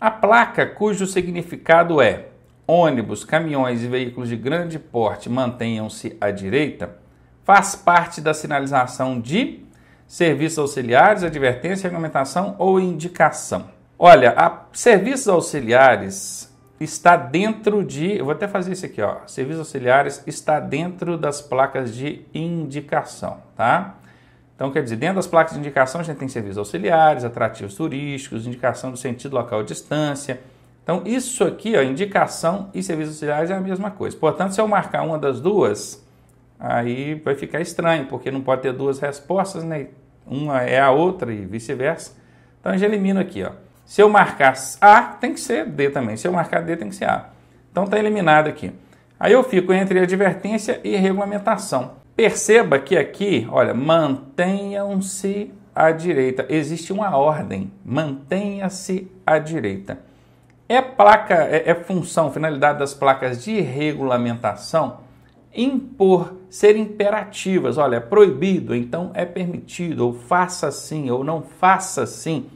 A placa, cujo significado é ônibus, caminhões e veículos de grande porte mantenham-se à direita, faz parte da sinalização de serviços auxiliares, advertência, regulamentação ou indicação. Olha, a serviços auxiliares está dentro de, eu vou até fazer isso aqui, ó. Serviços auxiliares está dentro das placas de indicação, tá? Então, quer dizer, dentro das placas de indicação a gente tem serviços auxiliares, atrativos turísticos, indicação do sentido local e distância. Então, isso aqui, ó, indicação e serviços auxiliares é a mesma coisa. Portanto, se eu marcar uma das duas, aí vai ficar estranho, porque não pode ter duas respostas, né? Uma é a outra e vice-versa. Então, eu já elimino aqui, ó. Se eu marcar A, tem que ser D também. Se eu marcar D, tem que ser A. Então, está eliminado aqui. Aí eu fico entre advertência e regulamentação. Perceba que aqui, olha, mantenham-se à direita. Existe uma ordem, mantenha-se à direita. É placa, é, é função, finalidade das placas de regulamentação impor, ser imperativas. Olha, é proibido, então é permitido, ou faça assim, ou não faça assim.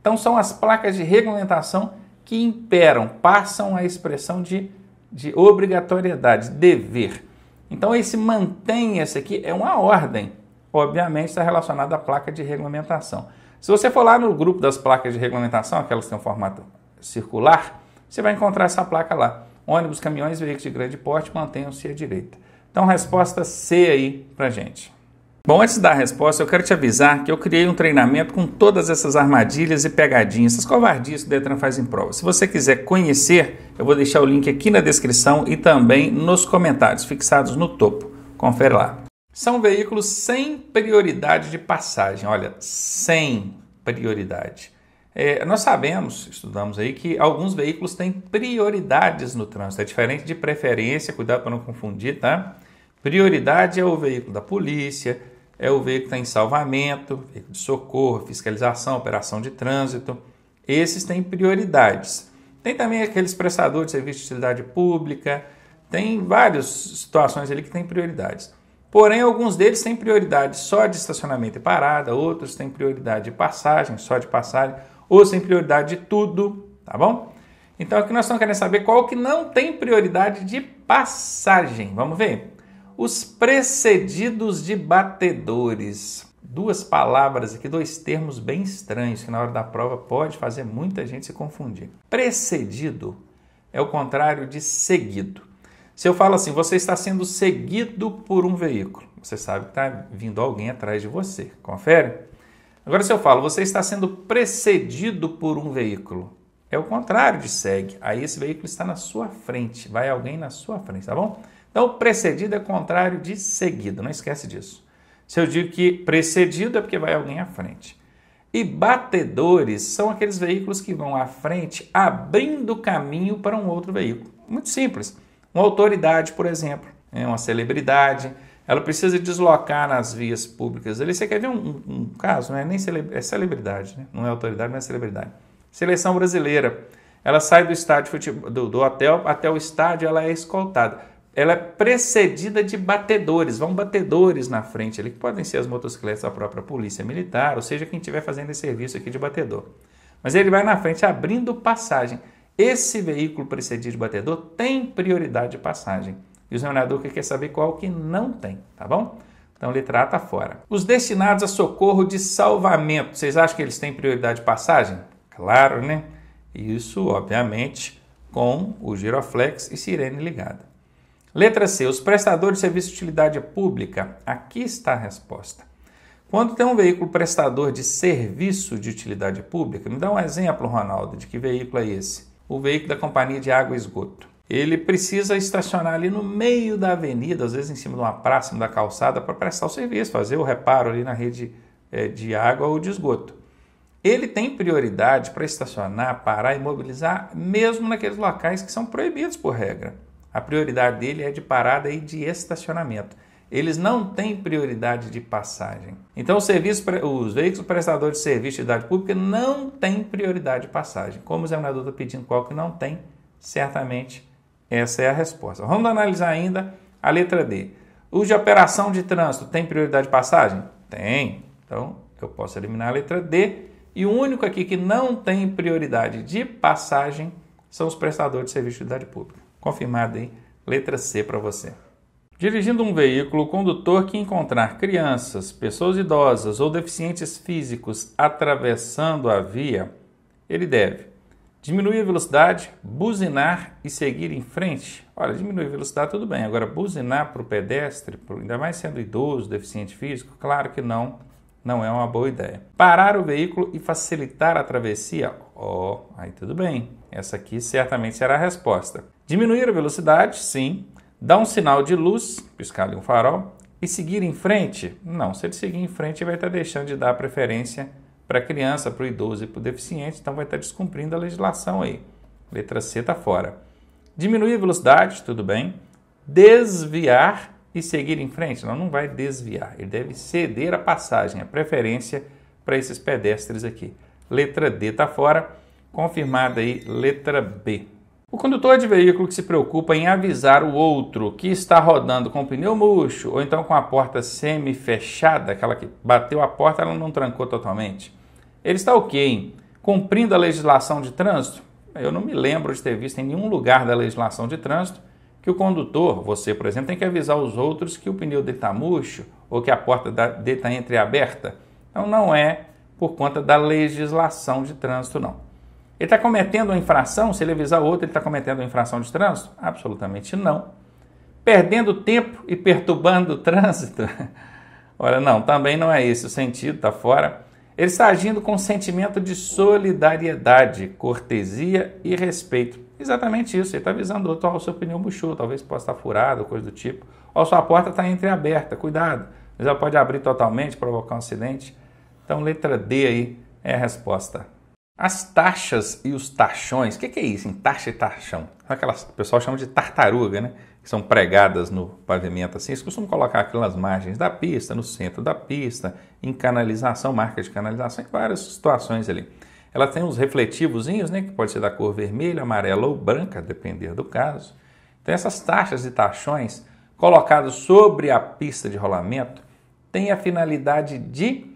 Então são as placas de regulamentação que imperam, passam a expressão de, de obrigatoriedade, dever. Então, esse mantenha-se aqui é uma ordem. Obviamente, está relacionado à placa de regulamentação. Se você for lá no grupo das placas de regulamentação, aquelas que têm um formato circular, você vai encontrar essa placa lá. Ônibus, caminhões, veículos de grande porte, mantenham-se à direita. Então, resposta C aí para gente. Bom, antes da resposta, eu quero te avisar que eu criei um treinamento com todas essas armadilhas e pegadinhas, essas covardias que o Detran faz em prova. Se você quiser conhecer, eu vou deixar o link aqui na descrição e também nos comentários, fixados no topo. Confere lá. São veículos sem prioridade de passagem. Olha, sem prioridade. É, nós sabemos, estudamos aí, que alguns veículos têm prioridades no trânsito. É diferente de preferência, cuidado para não confundir, tá? Prioridade é o veículo da polícia, é o veículo que está em salvamento, veículo de socorro, fiscalização, operação de trânsito. Esses têm prioridades. Tem também aqueles prestadores de serviço de utilidade pública, tem várias situações ali que têm prioridades. Porém, alguns deles têm prioridade só de estacionamento e parada, outros têm prioridade de passagem, só de passagem, Ou sem prioridade de tudo, tá bom? Então aqui nós estamos querendo saber é qual que não tem prioridade de passagem. Vamos ver? os precedidos de batedores. Duas palavras aqui, dois termos bem estranhos que na hora da prova pode fazer muita gente se confundir. Precedido é o contrário de seguido. Se eu falo assim, você está sendo seguido por um veículo, você sabe que está vindo alguém atrás de você. Confere? Agora, se eu falo, você está sendo precedido por um veículo, é o contrário de segue. Aí esse veículo está na sua frente, vai alguém na sua frente, tá bom? Então, precedido é contrário de seguido, não esquece disso. Se eu digo que precedido é porque vai alguém à frente. E batedores são aqueles veículos que vão à frente abrindo caminho para um outro veículo. Muito simples. Uma autoridade, por exemplo, é uma celebridade, ela precisa deslocar nas vias públicas. Ali você quer ver um, um, um caso, é nem cele, é celebridade, né? não é autoridade, mas é celebridade. Seleção brasileira, ela sai do estádio do, do hotel até o estádio, ela é escoltada ela é precedida de batedores, vão batedores na frente ali, que podem ser as motocicletas da própria polícia militar, ou seja, quem estiver fazendo esse serviço aqui de batedor. Mas ele vai na frente abrindo passagem. Esse veículo precedido de batedor tem prioridade de passagem. E o examinador quer saber qual que não tem, tá bom? Então ele trata fora. Os destinados a socorro de salvamento, vocês acham que eles têm prioridade de passagem? Claro, né? Isso, obviamente, com o giroflex e sirene ligada. Letra C. Os prestadores de serviço de utilidade pública. Aqui está a resposta. Quando tem um veículo prestador de serviço de utilidade pública, me dá um exemplo, Ronaldo, de que veículo é esse? O veículo da companhia de água e esgoto. Ele precisa estacionar ali no meio da avenida, às vezes em cima de uma praça, da calçada, para prestar o serviço, fazer o reparo ali na rede é, de água ou de esgoto. Ele tem prioridade para estacionar, parar e mobilizar, mesmo naqueles locais que são proibidos por regra. A prioridade dele é de parada e de estacionamento. Eles não têm prioridade de passagem. Então, serviço, os veículos prestadores de serviço de idade pública não têm prioridade de passagem. Como o examinador está pedindo qual que não tem, certamente essa é a resposta. Vamos analisar ainda a letra D. Os de operação de trânsito tem prioridade de passagem? Tem. Então, eu posso eliminar a letra D. E o único aqui que não tem prioridade de passagem são os prestadores de serviço de idade pública. Confirmado aí, letra C para você. Dirigindo um veículo, o condutor que encontrar crianças, pessoas idosas ou deficientes físicos atravessando a via, ele deve diminuir a velocidade, buzinar e seguir em frente. Olha, diminuir a velocidade tudo bem, agora buzinar para o pedestre, ainda mais sendo idoso, deficiente físico, claro que não não é uma boa ideia. Parar o veículo e facilitar a travessia? Ó, oh, aí tudo bem. Essa aqui certamente será a resposta. Diminuir a velocidade? Sim. Dar um sinal de luz, piscar ali um farol, e seguir em frente? Não, se ele seguir em frente, ele vai estar deixando de dar preferência para a criança, para o idoso e para o deficiente, então vai estar descumprindo a legislação aí. Letra C está fora. Diminuir a velocidade, tudo bem. Desviar e seguir em frente, não, não vai desviar. Ele deve ceder a passagem, a preferência para esses pedestres aqui. Letra D está fora, confirmada aí letra B. O condutor de veículo que se preocupa em avisar o outro que está rodando com o pneu murcho ou então com a porta semi-fechada, aquela que bateu a porta, ela não trancou totalmente. Ele está ok, hein? cumprindo a legislação de trânsito? Eu não me lembro de ter visto em nenhum lugar da legislação de trânsito que o condutor, você por exemplo, tem que avisar os outros que o pneu dele está murcho ou que a porta dele está entreaberta. Então não é por conta da legislação de trânsito, não. Ele está cometendo uma infração? Se ele avisar o outro, ele está cometendo uma infração de trânsito? Absolutamente não. Perdendo tempo e perturbando o trânsito? Olha, não, também não é esse o sentido, está fora ele está agindo com um sentimento de solidariedade, cortesia e respeito. Exatamente isso. Ele está avisando o outro, ó, o seu pneu murchou, talvez possa estar furado, coisa do tipo. Ó, sua porta está entreaberta, cuidado. Mas ela pode abrir totalmente, provocar um acidente. Então, letra D aí é a resposta. As taxas e os taxões. O que, que é isso? Em taxa e taxão. Aquelas, o pessoal chama de tartaruga, né? que são pregadas no pavimento assim, eles costumam colocar aquilo nas margens da pista, no centro da pista, em canalização, marca de canalização, em várias situações ali. Ela tem uns refletivozinhos, né, que pode ser da cor vermelha, amarela ou branca, depender do caso. Então essas taxas e taxões colocados sobre a pista de rolamento têm a finalidade de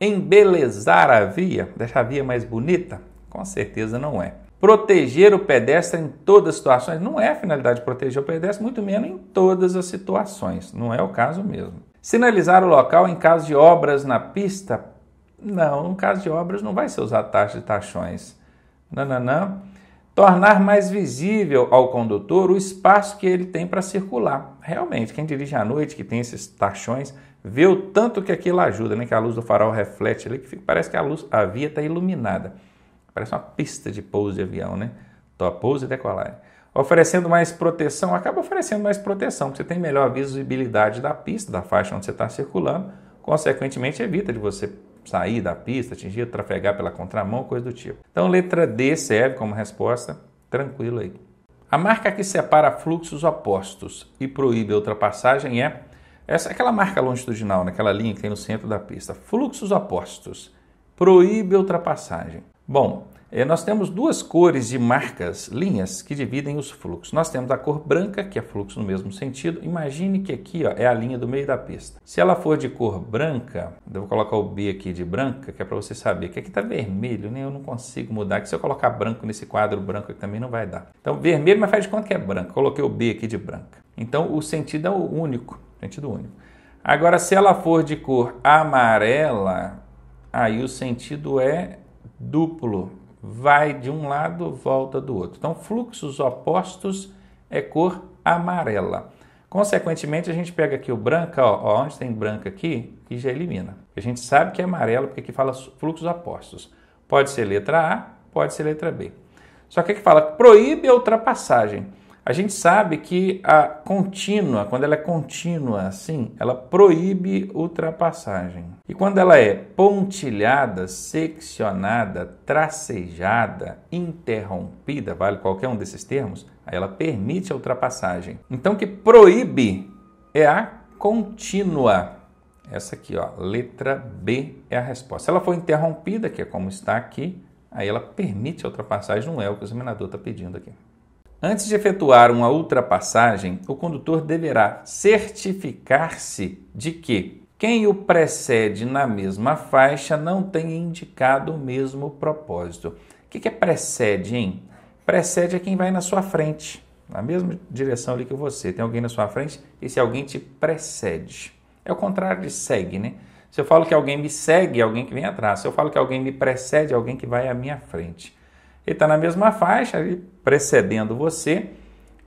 embelezar a via, deixar a via mais bonita? Com certeza não é proteger o pedestre em todas as situações. Não é a finalidade proteger o pedestre, muito menos em todas as situações. Não é o caso mesmo. Sinalizar o local em caso de obras na pista? Não, em caso de obras não vai ser usar taxa de taxões. Não, não, não. Tornar mais visível ao condutor o espaço que ele tem para circular. Realmente, quem dirige à noite, que tem esses taxões, vê o tanto que aquilo ajuda, né? que a luz do farol reflete ali, que fica, parece que a luz, a via está iluminada. Parece uma pista de pouso de avião, né? Tó, pouso e decolagem. Oferecendo mais proteção, acaba oferecendo mais proteção, porque você tem melhor visibilidade da pista, da faixa onde você está circulando, consequentemente evita de você sair da pista, atingir, trafegar pela contramão, coisa do tipo. Então, letra D serve como resposta, tranquilo aí. A marca que separa fluxos opostos e proíbe a ultrapassagem é essa, aquela marca longitudinal, naquela né? linha que tem no centro da pista. Fluxos opostos proíbe a ultrapassagem. Bom, eh, nós temos duas cores de marcas, linhas, que dividem os fluxos. Nós temos a cor branca, que é fluxo no mesmo sentido. Imagine que aqui ó, é a linha do meio da pista. Se ela for de cor branca, eu vou colocar o B aqui de branca, que é para você saber que aqui está vermelho, né? Eu não consigo mudar. Que se eu colocar branco nesse quadro branco aqui também não vai dar. Então, vermelho, mas faz de conta que é branco. Coloquei o B aqui de branca. Então, o sentido é o único. Sentido único. Agora, se ela for de cor amarela, aí o sentido é duplo, vai de um lado, volta do outro. Então, fluxos opostos é cor amarela. Consequentemente, a gente pega aqui o branca, ó, ó, onde tem branca aqui, e já elimina. A gente sabe que é amarelo, porque aqui fala fluxos opostos. Pode ser letra A, pode ser letra B. Só que aqui fala proíbe a ultrapassagem. A gente sabe que a contínua, quando ela é contínua assim, ela proíbe ultrapassagem. E quando ela é pontilhada, seccionada, tracejada, interrompida, vale qualquer um desses termos, aí ela permite a ultrapassagem. Então, que proíbe é a contínua. Essa aqui, ó, letra B é a resposta. Se ela for interrompida, que é como está aqui, aí ela permite a ultrapassagem, não é o que o examinador está pedindo aqui. Antes de efetuar uma ultrapassagem, o condutor deverá certificar-se de que quem o precede na mesma faixa não tem indicado o mesmo propósito. O que é precede, hein? Precede é quem vai na sua frente, na mesma direção ali que você. Tem alguém na sua frente e se alguém te precede. É o contrário de segue, né? Se eu falo que alguém me segue, é alguém que vem atrás. Se eu falo que alguém me precede, é alguém que vai à minha frente ele está na mesma faixa, precedendo você,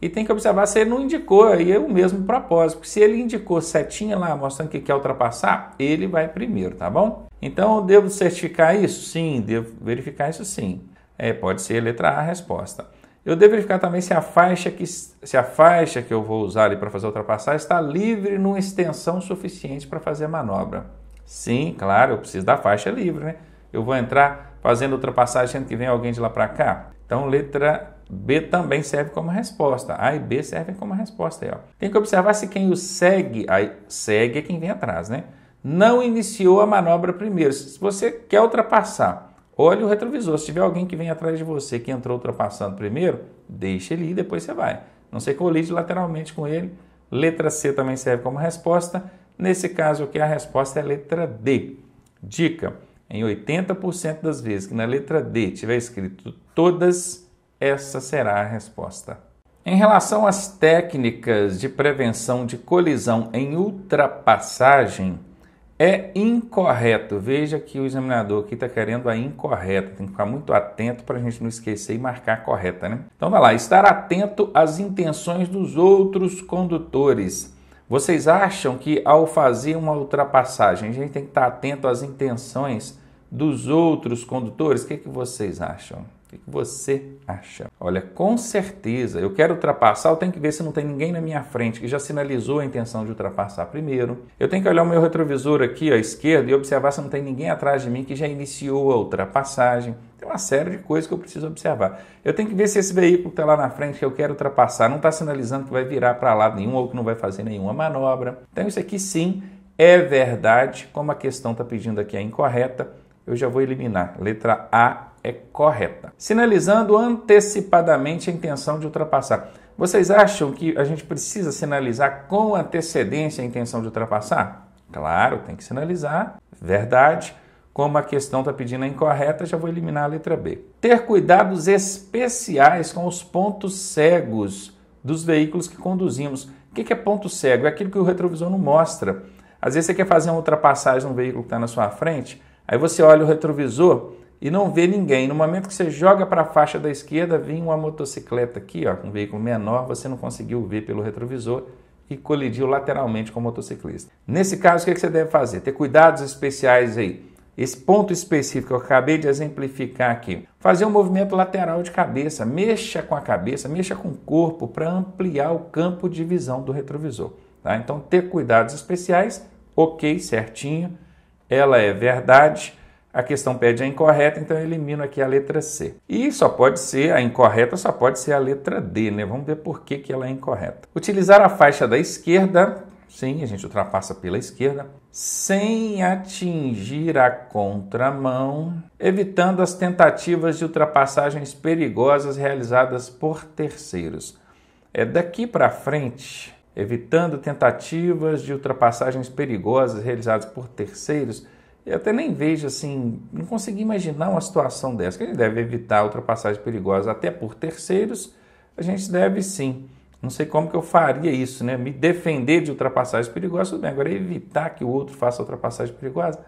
e tem que observar se ele não indicou aí é o mesmo propósito. Porque se ele indicou setinha lá, mostrando que quer ultrapassar, ele vai primeiro, tá bom? Então, devo certificar isso? Sim, devo verificar isso sim. É, pode ser a letra A a resposta. Eu devo verificar também se a faixa que, se a faixa que eu vou usar para fazer ultrapassar está livre numa extensão suficiente para fazer a manobra. Sim, claro, eu preciso da faixa livre, né? Eu vou entrar fazendo ultrapassagem, sendo que vem alguém de lá para cá? Então, letra B também serve como resposta. A e B servem como resposta. Aí, ó. Tem que observar se quem o segue, aí segue é quem vem atrás, né? Não iniciou a manobra primeiro. Se você quer ultrapassar, olhe o retrovisor. Se tiver alguém que vem atrás de você que entrou ultrapassando primeiro, deixa ele ir, depois você vai. Não se colide lateralmente com ele. Letra C também serve como resposta. Nesse caso aqui, é a resposta é letra D. Dica em 80% das vezes que na letra D tiver escrito todas, essa será a resposta. Em relação às técnicas de prevenção de colisão em ultrapassagem, é incorreto. Veja que o examinador aqui está querendo a incorreta. Tem que ficar muito atento para a gente não esquecer e marcar a correta, né? Então vai lá, estar atento às intenções dos outros condutores vocês acham que ao fazer uma ultrapassagem, a gente tem que estar atento às intenções dos outros condutores? O que, é que vocês acham? O que, é que você acha? Olha, com certeza, eu quero ultrapassar, eu tenho que ver se não tem ninguém na minha frente que já sinalizou a intenção de ultrapassar primeiro. Eu tenho que olhar o meu retrovisor aqui à esquerda e observar se não tem ninguém atrás de mim que já iniciou a ultrapassagem. Tem uma série de coisas que eu preciso observar. Eu tenho que ver se esse veículo que está lá na frente que eu quero ultrapassar não está sinalizando que vai virar para lado nenhum ou que não vai fazer nenhuma manobra. Então, isso aqui sim é verdade. Como a questão está pedindo aqui é incorreta, eu já vou eliminar. Letra A é correta. Sinalizando antecipadamente a intenção de ultrapassar. Vocês acham que a gente precisa sinalizar com antecedência a intenção de ultrapassar? Claro, tem que sinalizar. Verdade. Como a questão está pedindo a incorreta, já vou eliminar a letra B. Ter cuidados especiais com os pontos cegos dos veículos que conduzimos. O que é ponto cego? É aquilo que o retrovisor não mostra. Às vezes você quer fazer uma ultrapassagem num veículo que está na sua frente, aí você olha o retrovisor e não vê ninguém. No momento que você joga para a faixa da esquerda, vem uma motocicleta aqui, ó, um veículo menor, você não conseguiu ver pelo retrovisor e colidiu lateralmente com o motociclista. Nesse caso, o que você deve fazer? Ter cuidados especiais aí esse ponto específico que eu acabei de exemplificar aqui. Fazer um movimento lateral de cabeça, mexa com a cabeça, mexa com o corpo para ampliar o campo de visão do retrovisor. Tá? Então, ter cuidados especiais, ok, certinho, ela é verdade. A questão pede a incorreta, então eu elimino aqui a letra C. E só pode ser, a incorreta só pode ser a letra D, né? Vamos ver por que, que ela é incorreta. Utilizar a faixa da esquerda, sim, a gente ultrapassa pela esquerda sem atingir a contramão, evitando as tentativas de ultrapassagens perigosas realizadas por terceiros. É daqui para frente, evitando tentativas de ultrapassagens perigosas realizadas por terceiros. Eu até nem vejo assim, não consegui imaginar uma situação dessa. Que a gente deve evitar ultrapassagens perigosas até por terceiros, a gente deve sim. Não sei como que eu faria isso, né? Me defender de ultrapassagens perigosas, tudo bem. Agora, evitar que o outro faça ultrapassagem perigosa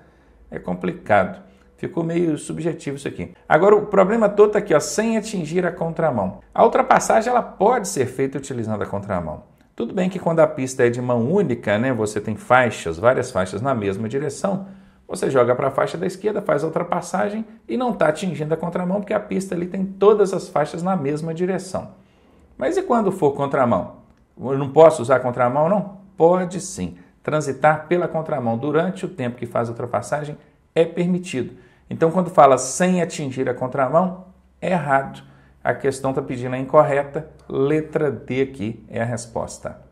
é complicado. Ficou meio subjetivo isso aqui. Agora, o problema todo está aqui, ó, sem atingir a contramão. A ultrapassagem ela pode ser feita utilizando a contramão. Tudo bem que quando a pista é de mão única, né, você tem faixas, várias faixas na mesma direção, você joga para a faixa da esquerda, faz a ultrapassagem e não está atingindo a contramão, porque a pista ali tem todas as faixas na mesma direção. Mas e quando for contramão? Eu não posso usar contramão, não? Pode sim. Transitar pela contramão durante o tempo que faz a ultrapassagem é permitido. Então, quando fala sem atingir a contramão, é errado. A questão está pedindo a incorreta. Letra D aqui é a resposta.